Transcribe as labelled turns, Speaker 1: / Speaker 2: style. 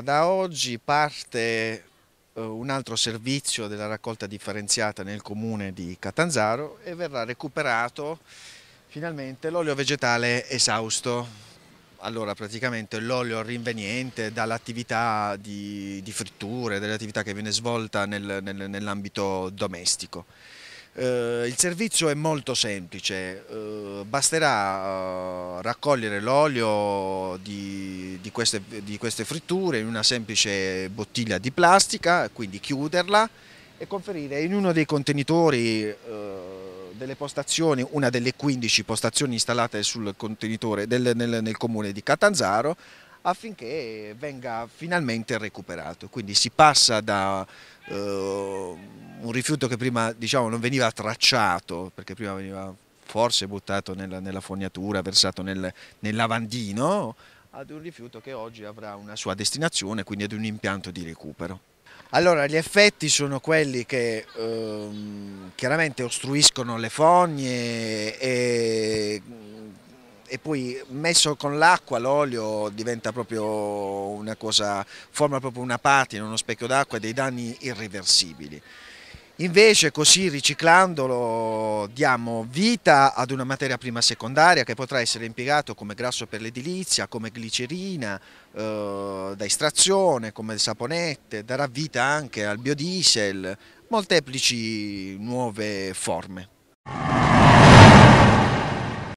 Speaker 1: Allora, da oggi parte eh, un altro servizio della raccolta differenziata nel comune di Catanzaro e verrà recuperato finalmente l'olio vegetale esausto. Allora praticamente l'olio rinveniente dall'attività di, di, fritture, dell'attività che viene svolta nel, nel, nell'ambito domestico. Eh, il servizio è molto semplice, eh, basterà eh, raccogliere l'olio di, di, di, queste, fritture in una semplice bottiglia di plastica, quindi chiuderla e conferire in uno dei contenitori eh, delle postazioni, una delle 15 postazioni installate sul contenitore del, nel, nel comune di Catanzaro, affinché venga finalmente recuperato. Quindi si passa da eh, un rifiuto che prima diciamo, non veniva tracciato, perché prima veniva forse buttato nella, nella fognatura, versato nel, nel lavandino, ad un rifiuto che oggi avrà una sua destinazione, quindi ad un impianto di recupero. Allora, gli effetti sono quelli che ehm, chiaramente ostruiscono le fogne e, e poi messo con l'acqua l'olio diventa proprio una cosa, forma proprio una patina, uno specchio d'acqua e dei danni irreversibili. Invece così riciclandolo diamo vita ad una materia prima secondaria che potrà essere impiegato come grasso per l'edilizia, come glicerina, eh, da estrazione, come saponette, darà vita anche al biodiesel, molteplici nuove forme.